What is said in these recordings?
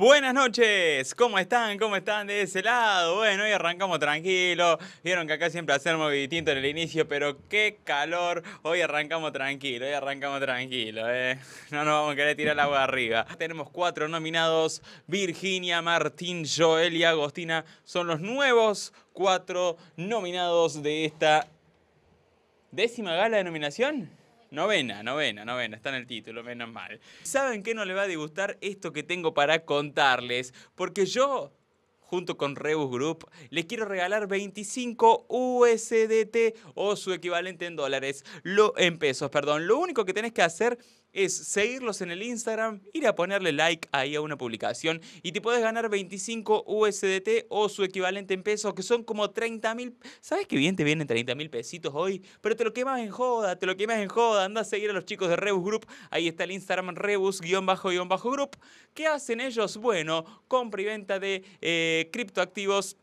Buenas noches, ¿cómo están? ¿Cómo están de ese lado? Bueno, hoy arrancamos tranquilo. Vieron que acá siempre hacemos distinto en el inicio, pero qué calor. Hoy arrancamos tranquilo, hoy arrancamos tranquilo, ¿eh? No nos vamos a querer tirar el agua arriba. Tenemos cuatro nominados: Virginia, Martín, Joel y Agostina. Son los nuevos cuatro nominados de esta décima gala de nominación. Novena, novena, novena, está en el título, menos mal. ¿Saben qué no le va a disgustar esto que tengo para contarles? Porque yo junto con Rebus Group, les quiero regalar 25 USDT o su equivalente en dólares, lo, en pesos, perdón. Lo único que tenés que hacer es seguirlos en el Instagram, ir a ponerle like ahí a una publicación y te puedes ganar 25 USDT o su equivalente en pesos, que son como 30 mil. ¿Sabes qué bien te vienen 30 mil pesitos hoy? Pero te lo quemas en joda, te lo quemas en joda. Anda a seguir a los chicos de Rebus Group. Ahí está el Instagram Rebus-Group. ¿Qué hacen ellos? Bueno, compra y venta de eh, criptoactivos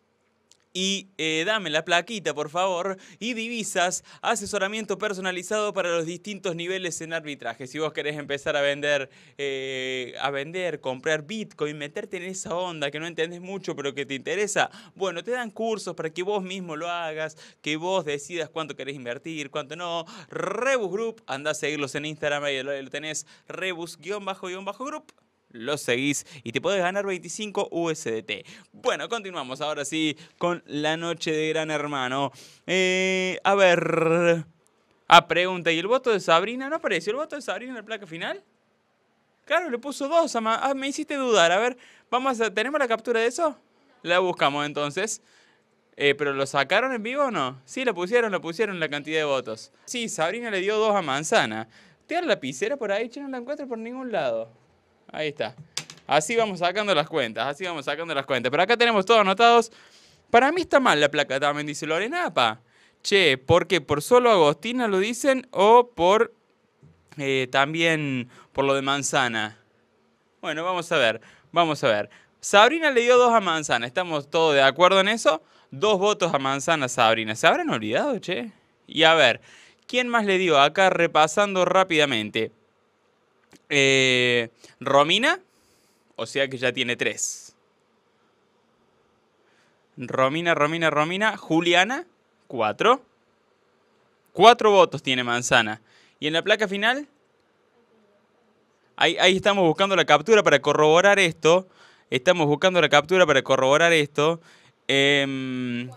y eh, dame la plaquita, por favor, y divisas, asesoramiento personalizado para los distintos niveles en arbitraje. Si vos querés empezar a vender, eh, a vender, comprar Bitcoin, meterte en esa onda que no entendés mucho pero que te interesa, bueno, te dan cursos para que vos mismo lo hagas, que vos decidas cuánto querés invertir, cuánto no. Rebus Group, anda a seguirlos en Instagram, ahí lo, tenés, rebus-group lo seguís y te podés ganar 25 USDT. Bueno, continuamos ahora sí con la noche de Gran Hermano. Eh, a ver. Ah, pregunta. ¿Y el voto de Sabrina? ¿No apareció el voto de Sabrina en la placa final? Claro, le puso dos. Ah, me hiciste dudar. A ver, vamos a, ¿tenemos la captura de eso? La buscamos entonces. Eh, ¿Pero lo sacaron en vivo o no? Sí, lo pusieron, lo pusieron la cantidad de votos. Sí, Sabrina le dio dos a Manzana. ¿Tiene la lapicera por ahí? no la encuentro por ningún lado. Ahí está. Así vamos sacando las cuentas, así vamos sacando las cuentas. Pero acá tenemos todos anotados. Para mí está mal la placa también, dice Lorena Che, ¿por qué? ¿Por solo Agostina lo dicen o por eh, también por lo de manzana? Bueno, vamos a ver, vamos a ver. Sabrina le dio dos a manzana, ¿estamos todos de acuerdo en eso? Dos votos a manzana, Sabrina. ¿Se habrán olvidado, che? Y a ver, ¿quién más le dio? Acá repasando rápidamente. Eh, Romina, o sea que ya tiene tres. Romina, Romina, Romina. Juliana, cuatro. Cuatro votos tiene Manzana. Y en la placa final, ahí, estamos buscando la captura para corroborar esto. Estamos buscando la captura para corroborar esto. Em,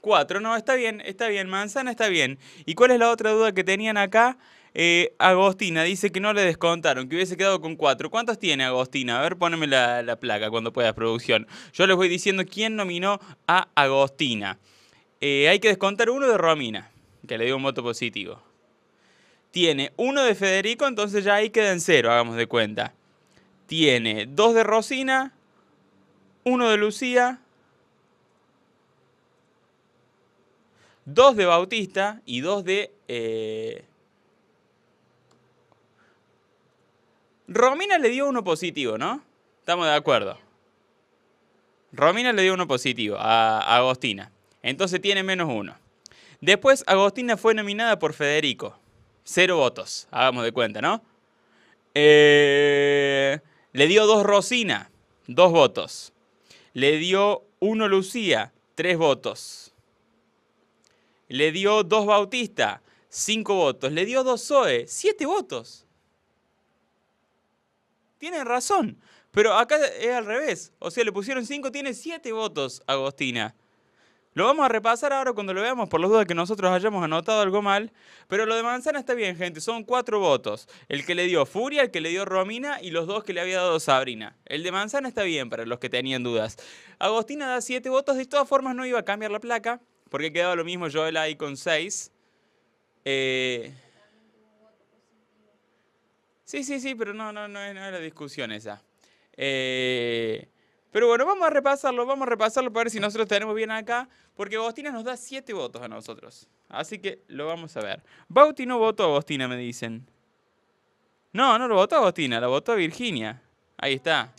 cuatro, no, está bien, está bien. Manzana está bien. ¿Y cuál es la otra duda que tenían acá? Eh, Agostina dice que no le descontaron, que hubiese quedado con cuatro. ¿Cuántos tiene Agostina? A ver, poneme la, la placa cuando puedas, producción. Yo les voy diciendo quién nominó a Agostina. Eh, hay que descontar uno de Romina, que le dio un voto positivo. Tiene uno de Federico, entonces ya ahí queda en cero, hagamos de cuenta. Tiene dos de Rosina, uno de Lucía, dos de Bautista y dos de... Eh, Romina le dio uno positivo, ¿no? Estamos de acuerdo. Romina le dio uno positivo a Agostina. Entonces tiene menos uno. Después Agostina fue nominada por Federico. Cero votos, hagamos de cuenta, ¿no? Eh, le dio dos Rosina, dos votos. Le dio uno Lucía, tres votos. Le dio dos Bautista, cinco votos. Le dio dos Zoe, siete votos tienen razón. Pero acá es al revés. O sea, le pusieron 5, tiene 7 votos Agostina. Lo vamos a repasar ahora cuando lo veamos, por los dudas que nosotros hayamos anotado algo mal. Pero lo de Manzana está bien, gente. Son cuatro votos. El que le dio Furia, el que le dio Romina y los dos que le había dado Sabrina. El de Manzana está bien para los que tenían dudas. Agostina da siete votos. De todas formas, no iba a cambiar la placa porque quedaba lo mismo Joel ahí con 6. Eh, Sí, sí, sí, pero no, no, no, es, no es la discusión esa. Eh, pero bueno, vamos a repasarlo, vamos a repasarlo para ver si nosotros tenemos bien acá, porque Agostina nos da siete votos a nosotros. Así que lo vamos a ver. Bauti no votó a Agostina, me dicen. No, no lo votó a Agostina, lo votó a Virginia. Ahí está.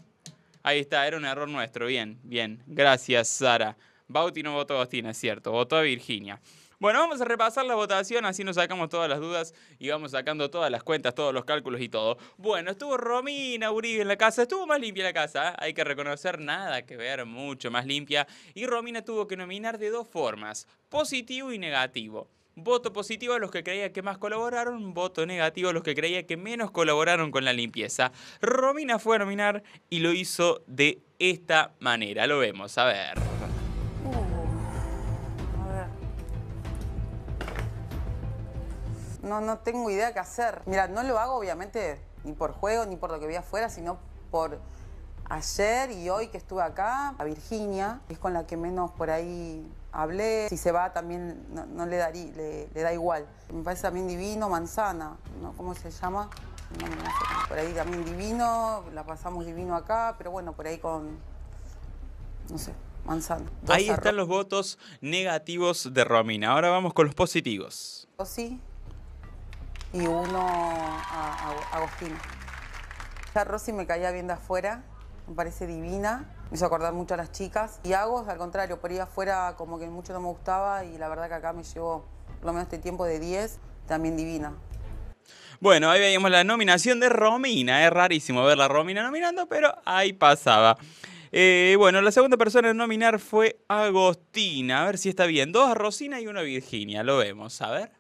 Ahí está, era un error nuestro. Bien, bien. Gracias, Sara. Bauti no votó a Agostina, es cierto, votó a Virginia. Bueno, vamos a repasar la votación, así nos sacamos todas las dudas y vamos sacando todas las cuentas, todos los cálculos y todo. Bueno, estuvo Romina Uribe en la casa, estuvo más limpia la casa, ¿eh? hay que reconocer nada que ver, mucho más limpia. Y Romina tuvo que nominar de dos formas, positivo y negativo. Voto positivo a los que creía que más colaboraron, voto negativo a los que creía que menos colaboraron con la limpieza. Romina fue a nominar y lo hizo de esta manera. Lo vemos, a ver. no, no tengo idea qué hacer. Mira, no lo hago obviamente ni por juego, ni por lo que vi afuera, sino por ayer y hoy que estuve acá, a Virginia, es con la que menos por ahí hablé. Si se va también no, le, daría, le, da igual. Me parece también divino, manzana, ¿no? ¿Cómo se llama? Por ahí también divino, la pasamos divino acá, pero bueno, por ahí con, no sé, manzana. ahí están los votos negativos de Romina. Ahora vamos con los positivos. sí? y uno a, Agostina. Ya Rosy me caía bien de afuera, me parece divina, me hizo acordar mucho a las chicas. Y Agos, al contrario, por ahí afuera como que mucho no me gustaba y la verdad que acá me llevó por lo menos este tiempo de 10, también divina. Bueno, ahí veíamos la nominación de Romina. Es rarísimo ver la Romina nominando, pero ahí pasaba. Eh, bueno, la segunda persona en nominar fue Agostina. A ver si está bien. Dos a Rosina y una a Virginia. Lo vemos. A ver.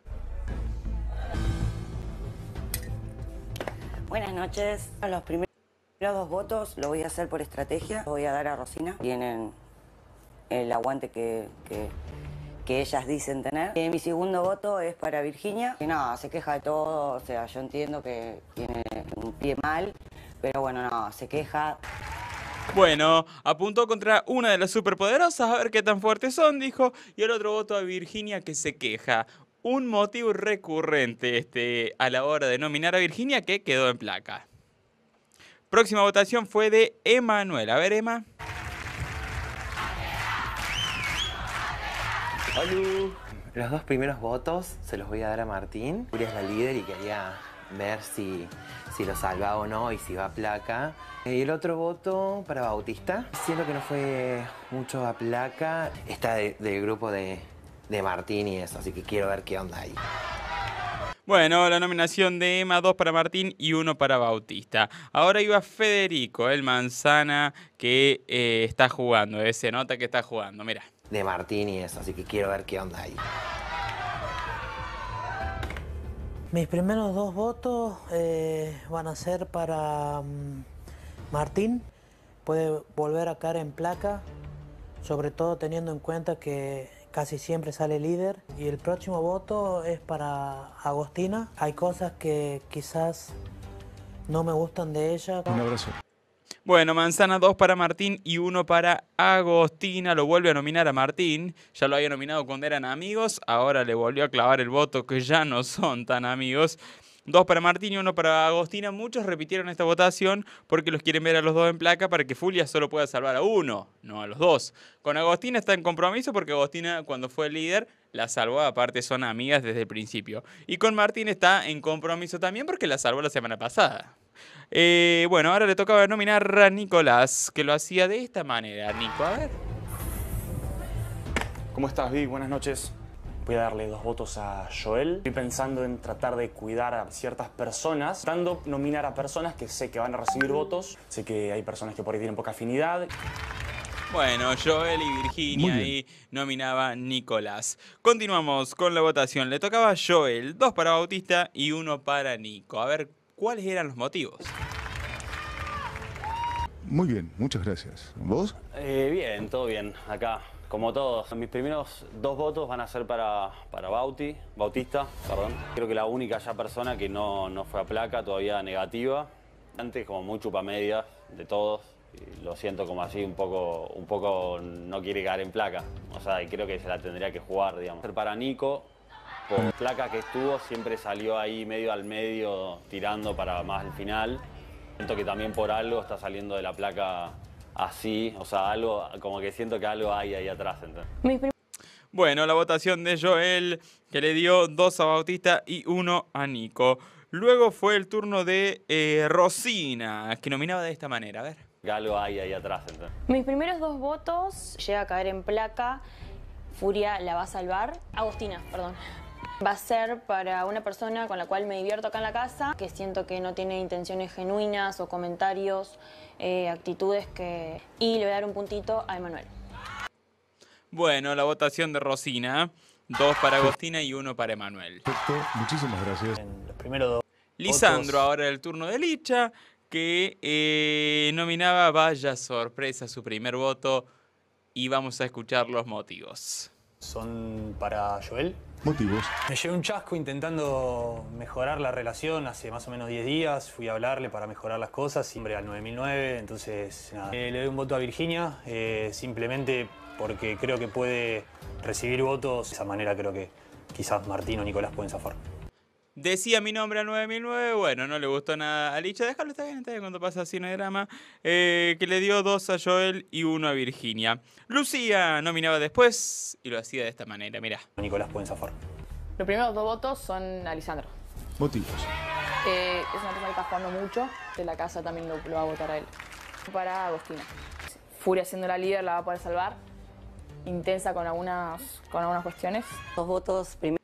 Buenas noches. Los primeros dos votos lo voy a hacer por estrategia. Voy a dar a Rosina. Tienen el aguante que, que, ellas dicen tener. Eh, mi segundo voto es para Virginia. Que no, se queja de todo. O sea, yo entiendo que tiene un pie mal. Pero bueno, no, se queja. Bueno, apuntó contra una de las superpoderosas a ver qué tan fuertes son, dijo, y el otro voto a Virginia que se queja un motivo recurrente este, a la hora de nominar a Virginia que quedó en placa. Próxima votación fue de Emanuel. A ver, Emma. ¡Hola! Los dos primeros votos se los voy a dar a Martín. Julia es la líder y quería ver si, lo salva o no y si va a placa. Eh, y el otro voto para Bautista. Siento que no fue mucho a placa. Está del grupo de, de Martín y eso, así que quiero ver qué onda ahí. Bueno, la nominación de Emma, dos para Martín y uno para Bautista. Ahora iba Federico, el manzana que eh, está jugando, ese eh, se nota que está jugando, mira. De Martín y eso, así que quiero ver qué onda ahí. Mis primeros dos votos eh, van a ser para mm, Martín. Puede volver a caer en placa, sobre todo teniendo en cuenta que casi siempre sale líder y el próximo voto es para Agostina. Hay cosas que quizás no me gustan de ella. Un abrazo. Bueno, manzana dos para Martín y uno para Agostina. Lo vuelve a nominar a Martín. Ya lo había nominado cuando eran amigos. Ahora le volvió a clavar el voto que ya no son tan amigos dos para Martín y uno para Agostina. Muchos repitieron esta votación porque los quieren ver a los dos en placa para que Fulia solo pueda salvar a uno, no a los dos. Con Agostina está en compromiso porque Agostina cuando fue líder la salvó, aparte son amigas desde el principio. Y con Martín está en compromiso también porque la salvó la semana pasada. Eh, bueno, ahora le toca nominar a Nicolás, que lo hacía de esta manera. Nico, a ver. ¿Cómo estás, Vic? Buenas noches. Voy a darle dos votos a Joel. Estoy pensando en tratar de cuidar a ciertas personas, dando nominar a personas que sé que van a recibir votos. Sé que hay personas que por ahí tienen poca afinidad. Bueno, Joel y Virginia y nominaba Nicolás. Continuamos con la votación. Le tocaba a Joel, dos para Bautista y uno para Nico. A ver, ¿cuáles eran los motivos? Muy bien, muchas gracias. ¿Vos? Eh, bien, todo bien, acá como todos, mis primeros dos votos van a ser para, para Bauti, Bautista, perdón. Creo que la única ya persona que no, fue a placa, todavía negativa. Antes como muy media de todos, lo siento como así, un poco, un poco no quiere caer en placa. O sea, y creo que se la tendría que jugar, digamos. Para Nico, por placa que estuvo, siempre salió ahí medio al medio, tirando para más el final. Siento que también por algo está saliendo de la placa así, o sea, algo, como que siento que algo hay ahí atrás. Bueno, la votación de Joel, que le dio dos a Bautista y uno a Nico. Luego fue el turno de eh, Rosina, que nominaba de esta manera, a ver. Algo hay ahí atrás, entonces. Mis primeros dos votos, llega a caer en placa, Furia la va a salvar, Agostina, perdón va a ser para una persona con la cual me divierto acá en la casa, que siento que no tiene intenciones genuinas o comentarios, eh, actitudes que... Y le voy a dar un puntito a Emanuel. Bueno, la votación de Rosina. Dos para Agostina y uno para Emanuel. Perfecto, muchísimas gracias. En los primeros dos. Lisandro, ahora el turno de Licha, que eh, nominaba, vaya sorpresa, su primer voto. Y vamos a escuchar los motivos. Son para Joel, motivos. Me llevé un chasco intentando mejorar la relación hace más o menos 10 días. Fui a hablarle para mejorar las cosas, siempre al 9009. Entonces, nada. Eh, le doy un voto a Virginia, eh, simplemente porque creo que puede recibir votos. De esa manera creo que quizás Martín o Nicolás pueden zafar. Decía mi nombre a 9009, bueno, no le gustó nada a Licha, déjalo, está bien, está bien, cuando pasa así no drama, eh, que le dio dos a Joel y uno a Virginia. Lucía nominaba después y lo hacía de esta manera, mira Nicolás pueden Los primeros dos votos son a Lisandro. Motivos. Eh, es una persona que está jugando mucho, de la casa también lo, va a votar a él. Para Agostina. Furia siendo la líder la va a poder salvar, intensa con algunas, con algunas cuestiones. Dos votos primero.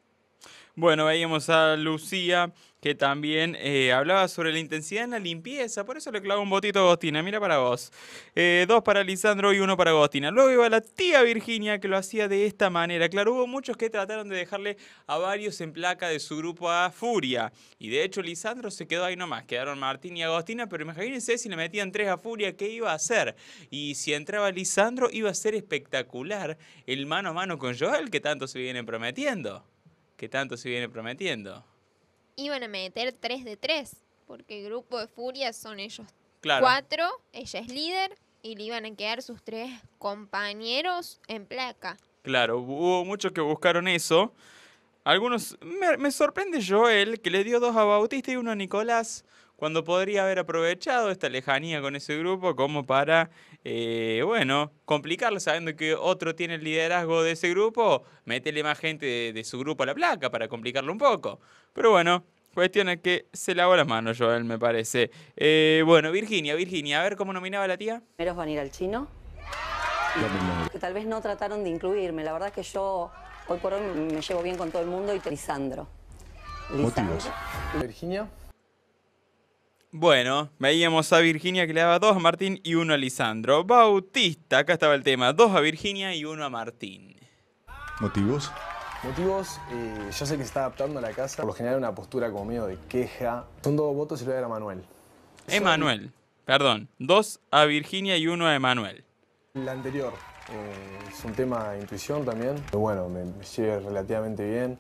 Bueno, veíamos a Lucía que también eh, hablaba sobre la intensidad en la limpieza, por eso le clavo un botito a Agostina, mira para vos. Eh, dos para Lisandro y uno para Agostina. Luego iba la tía Virginia que lo hacía de esta manera. Claro, hubo muchos que trataron de dejarle a varios en placa de su grupo a Furia. Y de hecho Lisandro se quedó ahí nomás, quedaron Martín y Agostina, pero imagínense si le metían tres a Furia, ¿qué iba a hacer? Y si entraba Lisandro iba a ser espectacular el mano a mano con Joel que tanto se vienen prometiendo que tanto se viene prometiendo. Iban a meter tres de tres, porque el grupo de Furia son ellos cuatro, ella es líder, y le iban a quedar sus tres compañeros en placa. Claro, hubo muchos que buscaron eso. Algunos, me, me sorprende Joel, que le dio dos a Bautista y uno a Nicolás, cuando podría haber aprovechado esta lejanía con ese grupo como para, eh, bueno, complicarlo sabiendo que otro tiene el liderazgo de ese grupo, métele más gente de, su grupo a la placa para complicarlo un poco. Pero bueno, cuestión es que se lavó las manos Joel, me parece. Eh, bueno, Virginia, Virginia, a ver cómo nominaba la tía. Primero van a ir al chino. que tal vez no trataron de incluirme. La verdad es que yo hoy por hoy me llevo bien con todo el mundo y Trisandro Motivos. Virginia. Bueno, veíamos a Virginia que le daba dos a Martín y uno a Lisandro. Bautista, acá estaba el tema, dos a Virginia y uno a Martín. ¿Motivos? Motivos, eh, yo sé que se está adaptando a la casa. Por lo general una postura como medio de queja. Son dos votos y lo voy a dar a Manuel. Emanuel, perdón. Dos a Virginia y uno a Emanuel. La anterior. Eh, es un tema de intuición también. Pero bueno, me, sigue relativamente bien.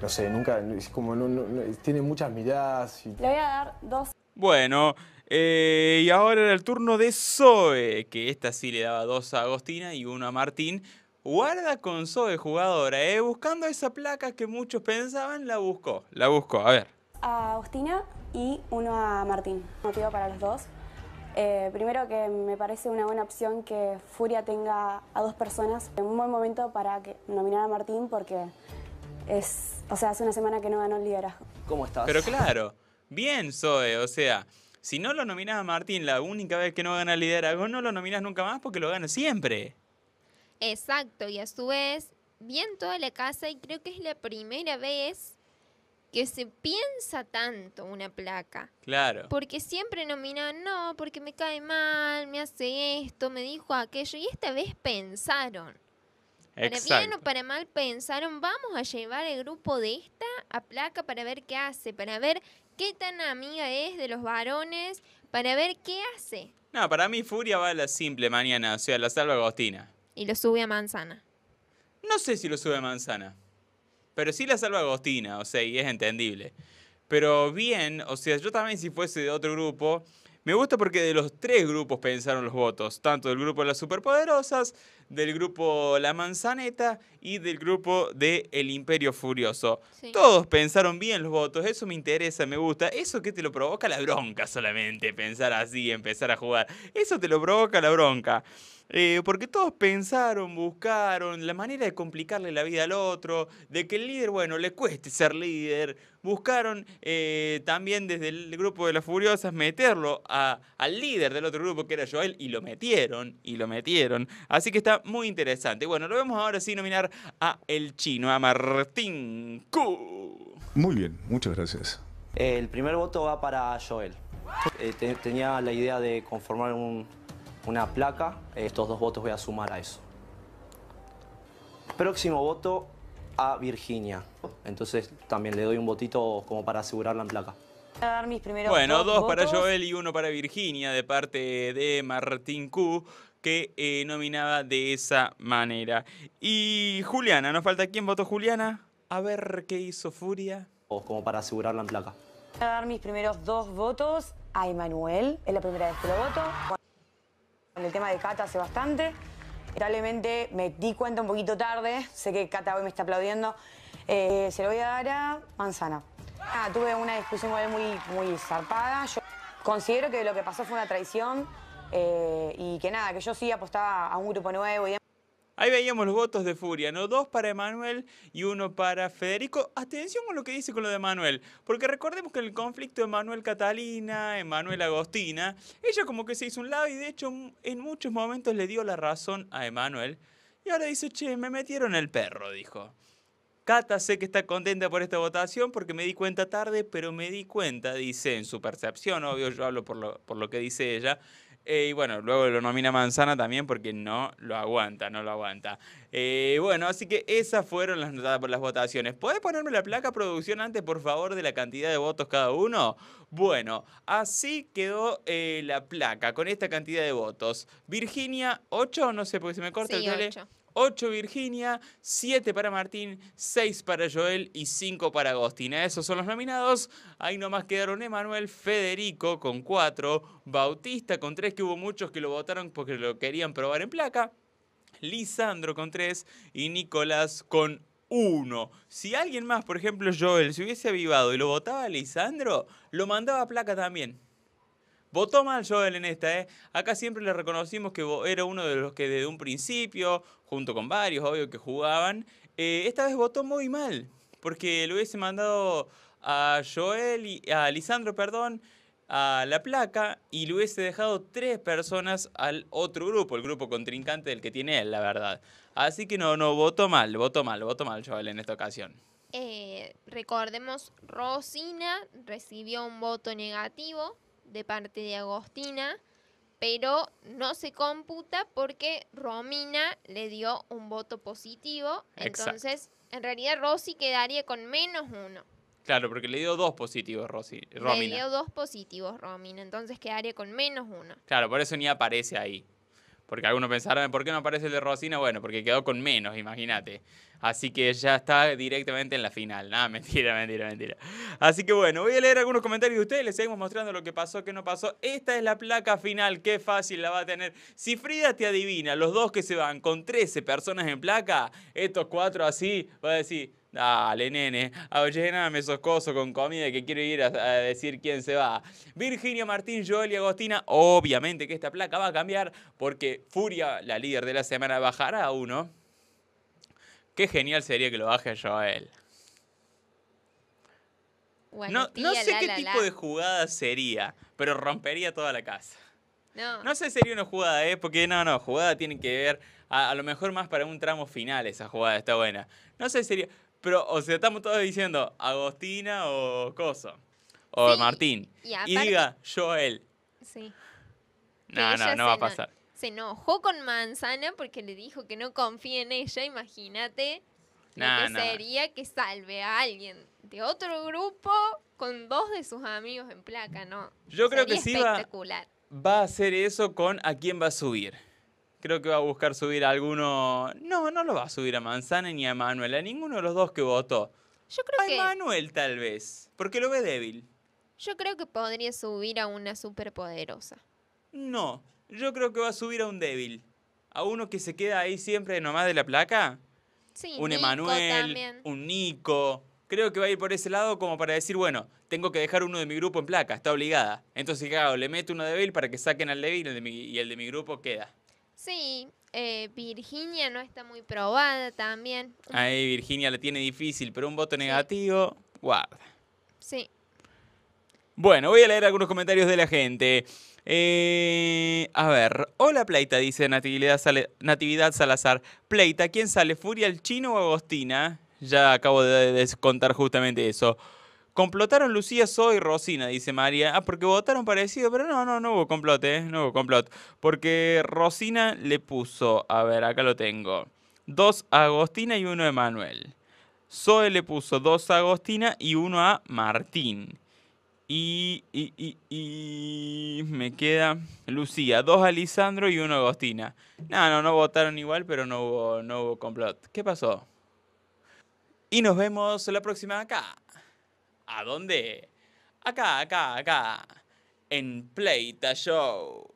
No sé, nunca, es como, no, no, tiene muchas miradas. Y... Le voy a dar dos bueno, eh, y ahora era el turno de Zoe, que esta sí le daba dos a Agostina y uno a Martín. Guarda con Zoe jugadora, eh, buscando esa placa que muchos pensaban, la buscó, la buscó, a ver. A Agostina y uno a Martín. Motivo para los dos. Eh, primero que me parece una buena opción que Furia tenga a dos personas. Un buen momento para que nominar a Martín porque es, o sea, hace una semana que no ganó el liderazgo. ¿Cómo estás? Pero claro. Bien, Zoe, o sea, si no lo nominas a Martín la única vez que no gana el liderazgo, no lo nominas nunca más porque lo gana siempre. Exacto, y a su vez, bien toda la casa y creo que es la primera vez que se piensa tanto una placa. Claro. Porque siempre nominan, no, porque me cae mal, me hace esto, me dijo aquello, y esta vez pensaron. Exacto. Para bien o para mal pensaron, vamos a llevar el grupo de esta a placa para ver qué hace, para ver qué tan amiga es de los varones para ver qué hace. No, para mí Furia va a la simple mañana, o sea, la salva Agostina. Y lo sube a manzana. No sé si lo sube a manzana. Pero sí la salva Agostina, o sea, y es entendible. Pero bien, o sea, yo también si fuese de otro grupo, me gusta porque de los tres grupos pensaron los votos, tanto del grupo de las superpoderosas, del grupo La Manzaneta y del grupo de El Imperio Furioso. Todos pensaron bien los votos, eso me interesa, me gusta. Eso que te lo provoca la bronca solamente, pensar así, empezar a jugar. Eso te lo provoca la bronca. Eh, porque todos pensaron, buscaron la manera de complicarle la vida al otro, de que el líder, bueno, le cueste ser líder. Buscaron eh, también desde el grupo de las Furiosas meterlo al líder del otro grupo que era Joel y lo metieron, y lo metieron. Así que está muy interesante. Bueno, lo vemos ahora sí nominar a el chino, a Martín Ku. Muy bien, muchas gracias. El primer voto va para Joel. Eh, tenía la idea de conformar un, una placa. Estos dos votos voy a sumar a eso. Próximo voto a Virginia. Entonces también le doy un votito como para asegurarla en placa. Voy a dar mis primeros bueno, dos, para Joel y uno para Virginia de parte de Martín Q que eh, nominaba de esa manera. Y Juliana, ¿nos falta quién votó Juliana? A ver qué hizo Furia. O como para asegurarla en placa. Voy a dar mis primeros dos votos a Emanuel, es la primera vez que lo voto el tema de Cata hace bastante. Lamentablemente me di cuenta un poquito tarde, sé que Cata hoy me está aplaudiendo. Eh, se lo voy a dar a Manzana. Ah, tuve una discusión muy, muy zarpada. Yo considero que lo que pasó fue una traición eh, y que nada, que yo sí apostaba a un grupo nuevo Ahí veíamos los votos de Furia, ¿no? Dos para Emanuel y uno para Federico. Atención a lo que dice con lo de Emanuel, porque recordemos que en el conflicto de Emanuel Catalina, Emanuel Agostina, ella como que se hizo un lado y de hecho en muchos momentos le dio la razón a Emanuel. Y ahora dice, che, me metieron el perro, dijo. Cata sé que está contenta por esta votación porque me di cuenta tarde, pero me di cuenta, dice en su percepción, obvio yo hablo por por lo que dice ella, eh, y bueno, luego lo nomina Manzana también porque no lo aguanta, no lo aguanta. Eh, bueno, así que esas fueron las notadas por las votaciones. puedes ponerme la placa producción antes, por favor, de la cantidad de votos cada uno? Bueno, así quedó eh, la placa con esta cantidad de votos. Virginia, 8, no sé, porque se me corta el tele. 8 Virginia, 7 para Martín, 6 para Joel y 5 para Agostina. Esos son los nominados. Ahí nomás quedaron Emanuel Federico con 4, Bautista con 3, que hubo muchos que lo votaron porque lo querían probar en placa, Lisandro con 3 y Nicolás con 1. Si alguien más, por ejemplo Joel, se hubiese avivado y lo votaba Lisandro, lo mandaba a placa también. Votó mal Joel en esta, ¿eh? Acá siempre le reconocimos que era uno de los que desde un principio, junto con varios, obvio, que jugaban, eh, esta vez votó muy mal, porque le hubiese mandado a Joel, y, a Lisandro, perdón, a la placa y le hubiese dejado tres personas al otro grupo, el grupo contrincante del que tiene él, la verdad. Así que no, no, votó mal, votó mal, votó mal Joel en esta ocasión. Eh, recordemos, Rosina recibió un voto negativo de parte de Agostina, pero no se computa porque Romina le dio un voto positivo. Entonces, en realidad Rosy quedaría con menos uno. Claro, porque le dio dos positivos Rosy, Romina. Le dio dos positivos Romina, entonces quedaría con menos uno. Claro, por eso ni aparece ahí. Porque algunos pensarán, ¿por qué no aparece el de Rosina? Bueno, porque quedó con menos, imagínate. Así que ya está directamente en la final. Nada, ah, mentira, mentira, mentira. Así que bueno, voy a leer algunos comentarios de ustedes. Les seguimos mostrando lo que pasó, qué no pasó. Esta es la placa final. Qué fácil la va a tener. Si Frida te adivina, los dos que se van con 13 personas en placa, estos cuatro así, va a decir, Dale, nene, nada me cosos con comida que quiero ir a, decir quién se va. Virginia Martín, Joel y Agostina. Obviamente que esta placa va a cambiar porque Furia, la líder de la semana, bajará a uno. Qué genial sería que lo baje Joel. no, sé qué tipo de jugada sería, pero rompería toda la casa. No. sé si sería una jugada, ¿eh? Porque no, no, jugada tiene que ver. a, lo mejor más para un tramo final esa jugada está buena. No sé si sería. Pero, o sea, estamos todos diciendo Agostina o Coso. O Martín. Y, diga, Joel. Sí. No, no, no va a pasar. Se enojó con Manzana porque le dijo que no confía en ella. Imagínate No, que sería que salve a alguien de otro grupo con dos de sus amigos en placa, ¿no? Yo creo que sí va, va a hacer eso con a quién va a subir. Creo que va a buscar subir a alguno. No, no lo va a subir a Manzana ni a Manuel, a ninguno de los dos que votó. a que. Manuel, tal vez. Porque lo ve débil. Yo creo que podría subir a una superpoderosa. No, yo creo que va a subir a un débil. A uno que se queda ahí siempre nomás de la placa. Sí, un Emanuel, un Nico. Creo que va a ir por ese lado como para decir, bueno, tengo que dejar uno de mi grupo en placa, está obligada. Entonces, claro, le meto uno débil para que saquen al débil y el de mi grupo queda. Sí, eh, Virginia no está muy probada también. Ahí Virginia la tiene difícil, pero un voto negativo, guarda. Sí. Bueno, voy a leer algunos comentarios de la gente. Eh, a ver, hola Pleita, dice Natividad, Natividad Salazar. Pleita, ¿quién sale? ¿Furia el chino o Agostina? Ya acabo de descontar justamente eso. Complotaron Lucía Zoe y Rosina, dice María. Ah, porque votaron parecido, pero no, no, no hubo complot, ¿eh? No hubo complot. Porque Rosina le puso, a ver, acá lo tengo, dos a Agostina y uno a Manuel. Zoe le puso dos a Agostina y uno a Martín. Y, y, y, y, me queda Lucía, dos a Lisandro y uno a Agostina. No, no, no votaron igual, pero no hubo, no hubo complot. ¿Qué pasó? Y nos vemos la próxima acá. ¿A dónde? Acá, acá, acá. En Playta Show.